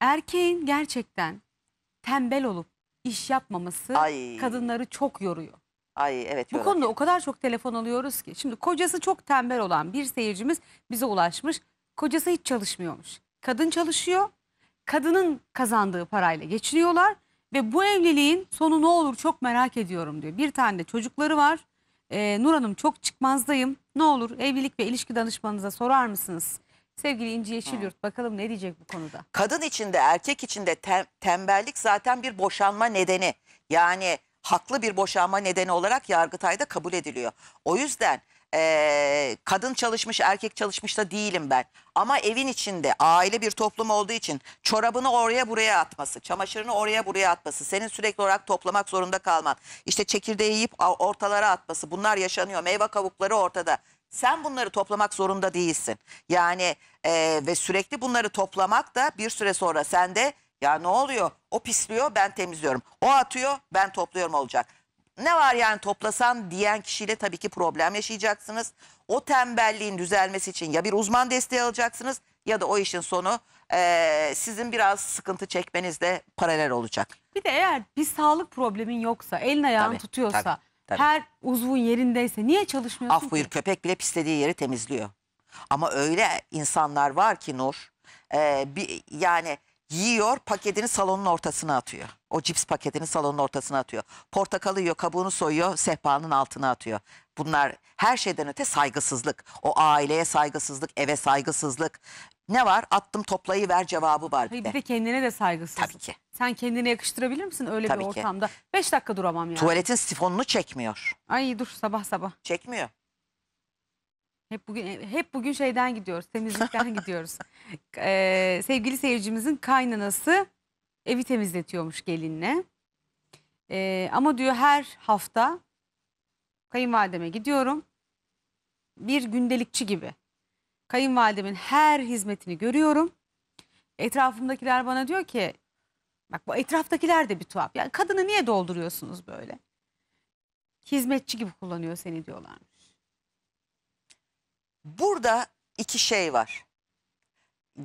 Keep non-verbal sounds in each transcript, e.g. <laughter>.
erkeğin gerçekten tembel olup iş yapmaması Ay. kadınları çok yoruyor. Ay evet. Bu konuda o kadar çok telefon alıyoruz ki. Şimdi kocası çok tembel olan bir seyircimiz bize ulaşmış. Kocası hiç çalışmıyormuş. Kadın çalışıyor. Kadının kazandığı parayla geçiniyorlar. Ve bu evliliğin sonu ne olur çok merak ediyorum diyor. Bir tane de çocukları var. Ee, Nur Hanım çok çıkmazdayım. Ne olur evlilik ve ilişki danışmanınıza sorar mısınız? Sevgili İnci Yeşilyurt bakalım ne diyecek bu konuda? Kadın içinde, erkek içinde tem- tembellik zaten bir boşanma nedeni. Yani haklı bir boşanma nedeni olarak Yargıtay'da kabul ediliyor. O yüzden eee, kadın çalışmış erkek çalışmış da değilim ben. Ama evin içinde aile bir toplum olduğu için çorabını oraya buraya atması, çamaşırını oraya buraya atması, senin sürekli olarak toplamak zorunda kalman, işte çekirdeği yiyip a- ortalara atması bunlar yaşanıyor. Meyve kavukları ortada. Sen bunları toplamak zorunda değilsin. Yani e, ve sürekli bunları toplamak da bir süre sonra sende ya ne oluyor? O pisliyor ben temizliyorum. O atıyor ben topluyorum olacak. Ne var yani toplasan diyen kişiyle tabii ki problem yaşayacaksınız. O tembelliğin düzelmesi için ya bir uzman desteği alacaksınız ya da o işin sonu e, sizin biraz sıkıntı çekmenizle paralel olacak. Bir de eğer bir sağlık problemin yoksa, elin ayağını tutuyorsa, tabii. Tabii. Her uzvun yerindeyse niye çalışmıyorsun Af buyur ki? köpek bile pislediği yeri temizliyor. Ama öyle insanlar var ki Nur e, bir, yani yiyor paketini salonun ortasına atıyor. O cips paketini salonun ortasına atıyor. Portakalı yiyor kabuğunu soyuyor sehpanın altına atıyor. Bunlar her şeyden öte saygısızlık. O aileye saygısızlık, eve saygısızlık, ne var? Attım toplayı ver cevabı var bir de. bir de kendine de saygısızsın. Tabii ki. Sen kendine yakıştırabilir misin öyle Tabii bir ki. Beş dakika duramam yani. Tuvaletin sifonunu çekmiyor. Ay dur sabah sabah. Çekmiyor. Hep bugün hep bugün şeyden gidiyoruz, temizlikten <laughs> gidiyoruz. Ee, sevgili seyircimizin kaynanası evi temizletiyormuş gelinle. Ee, ama diyor her hafta kayınvalideme gidiyorum. Bir gündelikçi gibi. Kayınvalidemin her hizmetini görüyorum. Etrafımdakiler bana diyor ki bak bu etraftakiler de bir tuhaf. Yani kadını niye dolduruyorsunuz böyle? Hizmetçi gibi kullanıyor seni diyorlarmış. Burada iki şey var.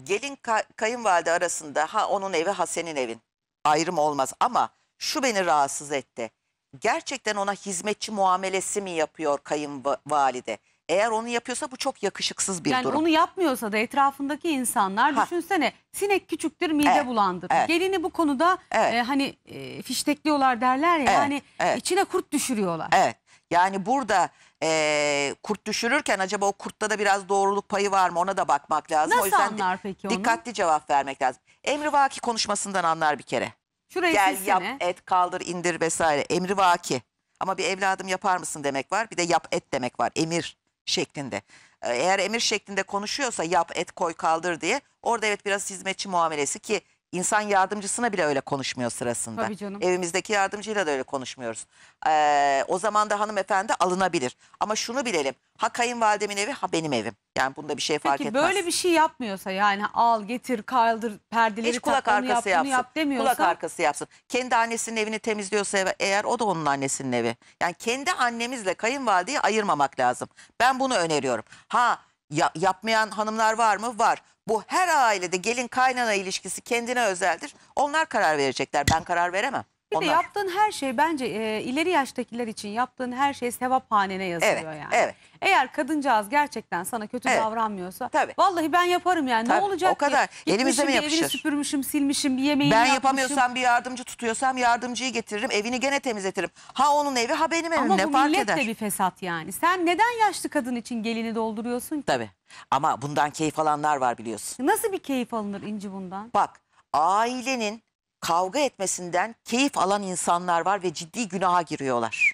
Gelin kay kayınvalide arasında ha onun evi ha senin evin. Ayrım olmaz ama şu beni rahatsız etti. Gerçekten ona hizmetçi muamelesi mi yapıyor kayınvalide? Eğer onu yapıyorsa bu çok yakışıksız bir yani durum. Yani onu yapmıyorsa da etrafındaki insanlar ha. düşünsene sinek küçüktür mide evet, bulandırır. Evet. Gelini bu konuda evet. e, hani e, fiştekliyorlar derler ya evet, yani evet. içine kurt düşürüyorlar. Evet yani burada e, kurt düşürürken acaba o kurtta da biraz doğruluk payı var mı ona da bakmak lazım. Nasıl o yüzden anlar peki onu? Dikkatli cevap vermek lazım. Emri Vaki konuşmasından anlar bir kere. Şurayı Gel silsene. yap et kaldır indir vesaire Emri Vaki. Ama bir evladım yapar mısın demek var bir de yap et demek var emir şeklinde. Eğer emir şeklinde konuşuyorsa yap et koy kaldır diye orada evet biraz hizmetçi muamelesi ki İnsan yardımcısına bile öyle konuşmuyor sırasında. Tabii canım. Evimizdeki yardımcıyla da öyle konuşmuyoruz. Ee, o zaman da hanımefendi alınabilir. Ama şunu bilelim. Ha kayınvalidemin evi ha benim evim. Yani bunda bir şey fark Peki etmez. böyle bir şey yapmıyorsa yani al getir kaldır perdeleri Hiç kulak tak, onu yap, yapsın. yap demiyorsa. kulak arkası yapsın. Kendi annesinin evini temizliyorsa eğer o da onun annesinin evi. Yani kendi annemizle kayınvalideyi ayırmamak lazım. Ben bunu öneriyorum. Ha ya, yapmayan hanımlar var mı? Var. Bu her ailede gelin kaynana ilişkisi kendine özeldir. Onlar karar verecekler. Ben karar veremem. Bir Onlar... de yaptığın her şey bence e, ileri yaştakiler için yaptığın her şey sevap hanene yazılıyor evet, yani. Evet. Eğer kadıncağız gerçekten sana kötü evet. davranmıyorsa Tabii. vallahi ben yaparım yani Tabii, ne olacak o kadar. ki? Elimize mi yapışır? Evini süpürmüşüm, silmişim, bir yemeğini Ben yapmışım. yapamıyorsam bir yardımcı tutuyorsam yardımcıyı getiririm, evini gene temizletirim. Ha onun evi ha benim evim Ama ne fark eder? Ama bu millet de bir fesat yani. Sen neden yaşlı kadın için gelini dolduruyorsun ki? Tabii. Ama bundan keyif alanlar var biliyorsun. Nasıl bir keyif alınır Inci bundan? Bak ailenin kavga etmesinden keyif alan insanlar var ve ciddi günaha giriyorlar.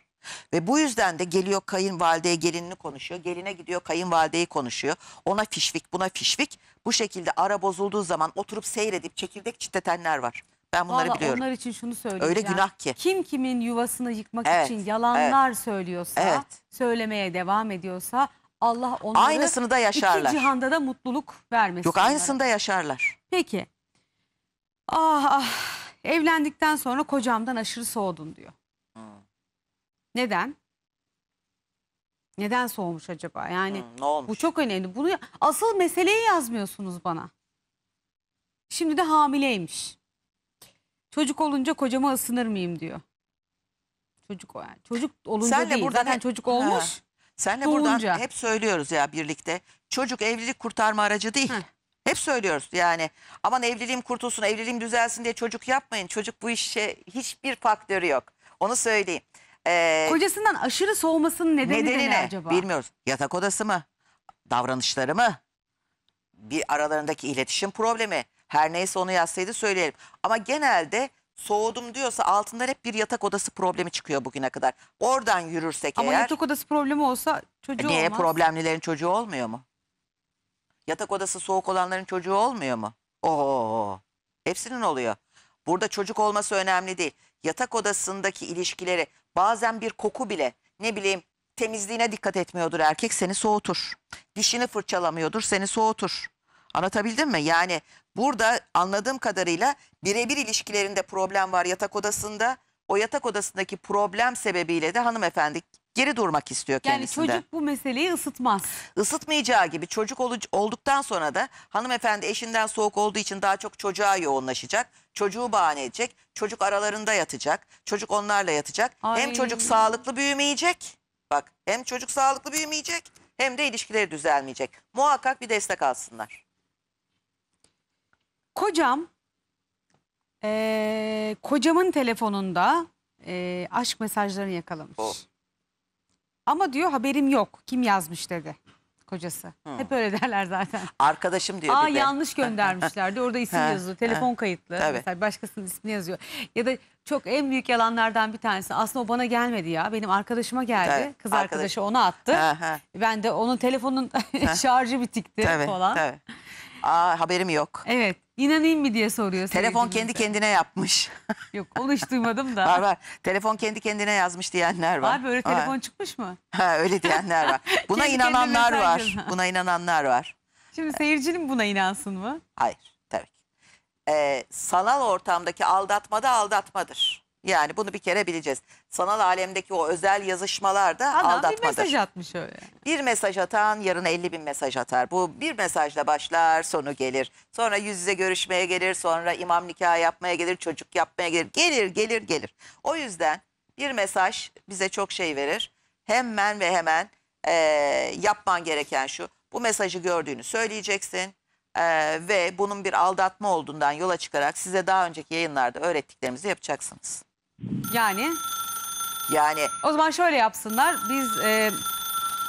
Ve bu yüzden de geliyor kayınvalideye gelinini konuşuyor. Geline gidiyor kayınvalideyi konuşuyor. Ona fişvik buna fişvik. Bu şekilde ara bozulduğu zaman oturup seyredip çekirdek çitletenler var. Ben bunları Vallahi biliyorum. onlar için şunu söyleyeceğim. Öyle günah ki. Kim kimin yuvasını yıkmak Evet, için yalanlar söylüyorsa, Evet. söylemeye devam ediyorsa Allah onları Aynısını da yaşarlar. iki cihanda da mutluluk vermesin. Yok onlara. da yaşarlar. Peki. Ah ah Evlendikten sonra kocamdan aşırı soğudun diyor. Neden? Neden soğumuş acaba? Yani Hı, ne olmuş? bu çok önemli. Bunu asıl meseleyi yazmıyorsunuz bana. Şimdi de hamileymiş. Çocuk olunca kocama ısınır mıyım diyor. Çocuk o yani. Çocuk olunca Senle değil. buradan Zaten çocuk olmuş. Ha. Senle buradan hep söylüyoruz ya birlikte. Çocuk evlilik kurtarma aracı değil. Heh. Hep söylüyoruz yani aman evliliğim kurtulsun, evliliğim düzelsin diye çocuk yapmayın. Çocuk bu işe hiçbir faktörü yok. Onu söyleyeyim. Ee, Kocasından aşırı soğumasının nedeni, nedeni ne, ne acaba? Bilmiyoruz. Yatak odası mı? Davranışları mı? Bir aralarındaki iletişim problemi. Her neyse onu yazsaydı söyleyelim. Ama genelde soğudum diyorsa altından hep bir yatak odası problemi çıkıyor bugüne kadar. Oradan yürürsek Ama eğer. Ama yatak odası problemi olsa çocuğu e niye olmaz. Niye problemlilerin çocuğu olmuyor mu? Yatak odası soğuk olanların çocuğu olmuyor mu? Oo. Hepsinin oluyor. Burada çocuk olması önemli değil. Yatak odasındaki ilişkileri bazen bir koku bile ne bileyim temizliğine dikkat etmiyordur erkek seni soğutur. Dişini fırçalamıyordur seni soğutur. Anlatabildim mi? Yani burada anladığım kadarıyla birebir ilişkilerinde problem var yatak odasında. O yatak odasındaki problem sebebiyle de hanımefendi geri durmak istiyor yani Yani çocuk bu meseleyi ısıtmaz. Isıtmayacağı gibi çocuk olduktan sonra da hanımefendi eşinden soğuk olduğu için daha çok çocuğa yoğunlaşacak. Çocuğu bahane edecek. Çocuk aralarında yatacak. Çocuk onlarla yatacak. Ay. Hem çocuk sağlıklı büyümeyecek. Bak hem çocuk sağlıklı büyümeyecek hem de ilişkileri düzelmeyecek. Muhakkak bir destek alsınlar. Kocam, ee, kocamın telefonunda e, aşk mesajlarını yakalamış. Oh. Ama diyor haberim yok. Kim yazmış dedi kocası. Hı. Hep öyle derler zaten. Arkadaşım diyor Aa bir de. yanlış göndermişlerdi. Orada isim <laughs> yazıyor. Telefon kayıtlı. Tabii. Mesela başkasının ismini yazıyor. Ya da çok en büyük yalanlardan bir tanesi. Aslında o bana gelmedi ya. Benim arkadaşıma geldi. Tabii, Kız arkadaş- arkadaşı ona attı. Ben de onun telefonun <laughs> şarjı bitikti Tabii, falan. tabii. Aa haberim yok. Evet. İnanayım mı diye soruyor. Telefon kendi kendine yapmış. <laughs> Yok onu hiç duymadım da. Var var. Telefon kendi kendine yazmış diyenler var. Abi böyle Var. telefon çıkmış mı? Ha, öyle diyenler var. <laughs> Buna Kendi inananlar var. yazan. Buna inananlar var. Şimdi seyircinin buna inansın mı? Hayır tabii ki. Ee, sanal ortamdaki aldatma da aldatmadır. Yani bunu bir kere bileceğiz. Sanal alemdeki o özel yazışmalar da Adam aldatmadır. bir mesaj atmış öyle. Bir mesaj atan yarın 50 bin mesaj atar. Bu bir mesajla başlar sonu gelir. Sonra yüz yüze görüşmeye gelir. Sonra imam nikahı yapmaya gelir. Çocuk yapmaya gelir. Gelir gelir gelir. O yüzden bir mesaj bize çok şey verir. Hemen ve hemen e, yapman gereken şu. Bu mesajı gördüğünü söyleyeceksin. Ee, ve bunun bir aldatma olduğundan yola çıkarak size daha önceki yayınlarda öğrettiklerimizi yapacaksınız. Yani Yani o zaman şöyle yapsınlar. Biz e,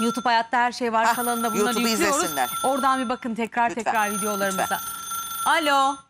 YouTube Hayatta Her Şey Var Hah, kanalında bunları YouTube'u yüklüyoruz. izlesinler. Oradan bir bakın tekrar Lütfen, tekrar videolarımıza. lütfen. Alo.